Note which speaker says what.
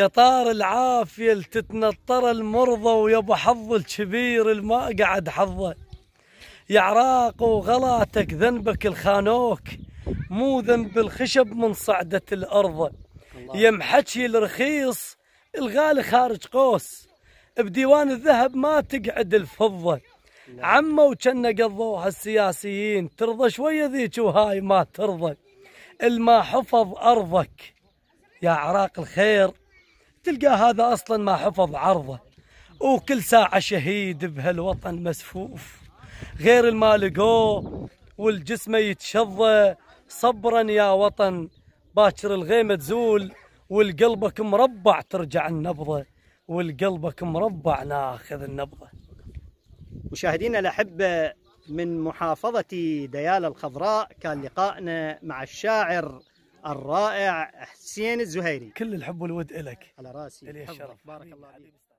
Speaker 1: يا طار العافية
Speaker 2: لتتنطر المرضى ويا ابو حظ الكبير الما قعد حظه يا عراق وغلاتك ذنبك الخانوك مو ذنب الخشب من صعدة الأرض يا محكي الرخيص الغالي خارج قوس بديوان الذهب ما تقعد الفضة نعم. عمه وكنا قضوها السياسيين ترضى شوية ذيك وهاي ما ترضى الما حفظ أرضك يا عراق الخير تلقى هذا أصلا ما حفظ عرضه وكل ساعة شهيد بهالوطن مسفوف غير المالقوه لقوه والجسم يتشظى صبرا يا وطن باكر الغيمة تزول والقلبك مربع ترجع النبضة والقلبك مربع ناخذ النبضة
Speaker 1: مشاهدينا الأحبة من محافظة ديال الخضراء كان لقائنا مع الشاعر الرائع حسين الزهيري كل الحب والود لك على راسي الشرف بارك الله فيك